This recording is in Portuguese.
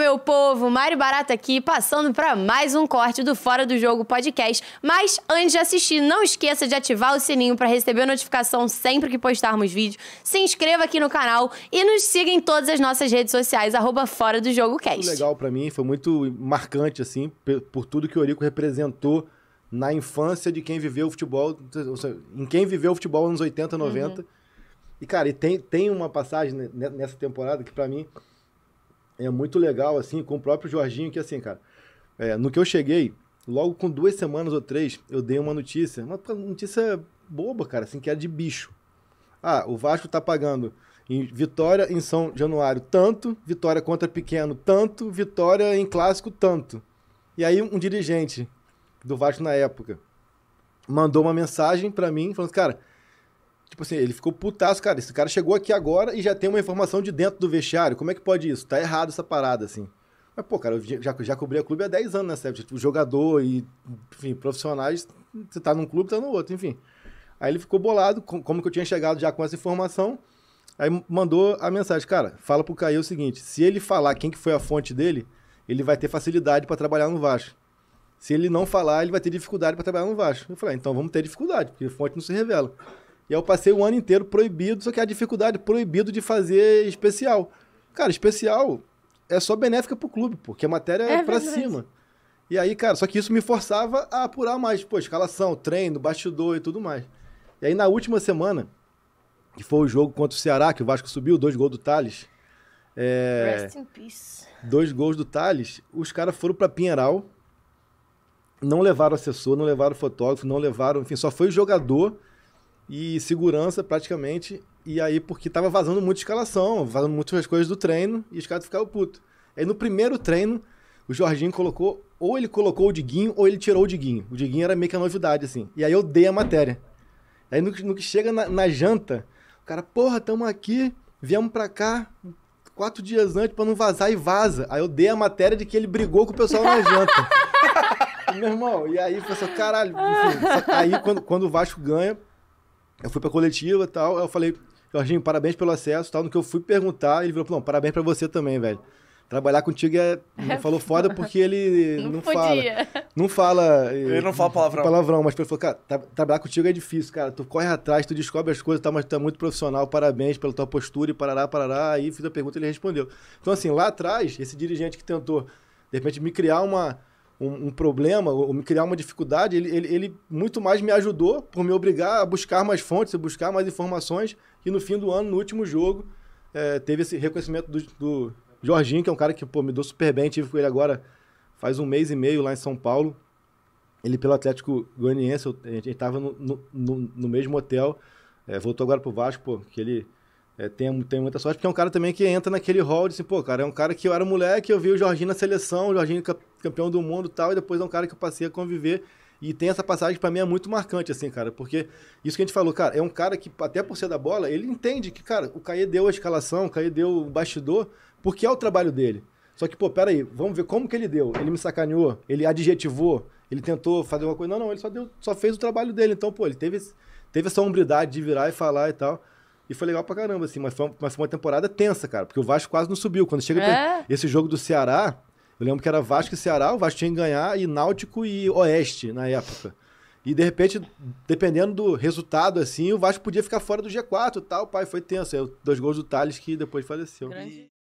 meu povo! Mário Barata aqui, passando para mais um corte do Fora do Jogo podcast. Mas antes de assistir, não esqueça de ativar o sininho para receber notificação sempre que postarmos vídeo. Se inscreva aqui no canal e nos siga em todas as nossas redes sociais, arroba Fora do Jogo Cast. Foi legal para mim, foi muito marcante, assim, por tudo que o Eurico representou na infância de quem viveu o futebol, seja, em quem viveu o futebol nos 80, 90. Uhum. E, cara, e tem, tem uma passagem nessa temporada que, para mim, é muito legal, assim, com o próprio Jorginho, que assim, cara, é, no que eu cheguei, logo com duas semanas ou três, eu dei uma notícia, uma notícia boba, cara, assim, que era de bicho. Ah, o Vasco tá pagando em vitória em São Januário tanto, vitória contra Pequeno tanto, vitória em Clássico tanto. E aí um dirigente do Vasco na época mandou uma mensagem para mim falando, assim, cara, Tipo assim, ele ficou putaço, cara. Esse cara chegou aqui agora e já tem uma informação de dentro do vestiário. Como é que pode isso? Tá errado essa parada, assim. Mas, pô, cara, eu já, já cobri a clube há 10 anos, né, Sérgio? Tipo, jogador e, enfim, profissionais, você tá num clube, tá no outro, enfim. Aí ele ficou bolado, com, como que eu tinha chegado já com essa informação. Aí mandou a mensagem, cara, fala pro Caio o seguinte, se ele falar quem que foi a fonte dele, ele vai ter facilidade para trabalhar no Vasco. Se ele não falar, ele vai ter dificuldade para trabalhar no Vasco. Eu falei, ah, então vamos ter dificuldade, porque fonte não se revela. E aí eu passei o ano inteiro proibido, só que a dificuldade, proibido de fazer especial. Cara, especial é só benéfica pro clube, porque a matéria é, é pra verdade. cima. E aí, cara, só que isso me forçava a apurar mais, pô, escalação, treino, bastidor e tudo mais. E aí na última semana, que foi o jogo contra o Ceará, que o Vasco subiu, dois gols do Thales. É, Rest in peace. Dois gols do Thales, os caras foram para Pinheiral, não levaram assessor, não levaram fotógrafo, não levaram, enfim, só foi o jogador e segurança praticamente. E aí, porque tava vazando muita escalação, vazando muitas coisas do treino, e os caras ficavam putos. Aí no primeiro treino, o Jorginho colocou, ou ele colocou o Diguinho, ou ele tirou o Diguinho. O Diguinho era meio que a novidade, assim. E aí eu dei a matéria. Aí no, no que chega na, na, janta, o cara, porra, tamo aqui, viemos pra cá quatro dias antes pra não vazar e vaza. Aí eu dei a matéria de que ele brigou com o pessoal na janta. Meu irmão, e aí, assim, caralho. Enfim, aí quando, quando o Vasco ganha, eu fui pra coletiva e tal, eu falei, Jorginho, parabéns pelo acesso tal. No que eu fui perguntar, ele falou, não, parabéns pra você também, velho. Trabalhar contigo é. Falou foda porque ele não, não fala. Não fala. Eh, ele não fala palavrão. Palavrão, mas ele falou, cara, tra trabalhar contigo é difícil, cara. Tu corre atrás, tu descobre as coisas, tá, mas tu é muito profissional, parabéns pela tua postura e parará, parará. Aí fiz a pergunta e ele respondeu. Então, assim, lá atrás, esse dirigente que tentou, de repente, me criar uma um, um, problema ou me criar uma dificuldade, ele, ele, ele, muito mais me ajudou por me obrigar a buscar mais fontes, a buscar mais informações. E no fim do ano, no último jogo, é, teve esse reconhecimento do, do, Jorginho, que é um cara que pô, me deu super bem. Tive com ele agora faz um mês e meio lá em São Paulo. Ele pelo Atlético Goianiense, a gente estava no, no, no, mesmo hotel. É, voltou agora pro Vasco, pô, que ele é, tenho, muita sorte, porque é um cara também que entra naquele hall de assim, pô, cara, é um cara que eu era moleque, eu vi o Jorginho na seleção, o Jorginho campeão do mundo e tal, e depois é um cara que eu passei a conviver. E tem essa passagem para mim é muito marcante, assim, cara, porque isso que a gente falou, cara, é um cara que, até por ser da bola, ele entende que, cara, o Caê deu a escalação, o Caê deu o bastidor, porque é o trabalho dele. Só que, pô, peraí, vamos ver como que ele deu. Ele me sacaneou, ele adjetivou, ele tentou fazer uma coisa. Não, não, ele só, deu, só fez o trabalho dele. Então, pô, ele teve, teve essa hombridade de virar e falar e tal. E foi legal pra caramba, assim, mas foi, uma, mas foi uma temporada tensa, cara, porque o Vasco quase não subiu. Quando chega é. esse jogo do Ceará, eu lembro que era Vasco e Ceará, o Vasco tinha que ganhar, e Náutico e Oeste na época. E de repente, dependendo do resultado, assim, o Vasco podia ficar fora do G4 tal, pai, foi tenso. Aí, é, dois gols do Thales que depois faleceu. Grande.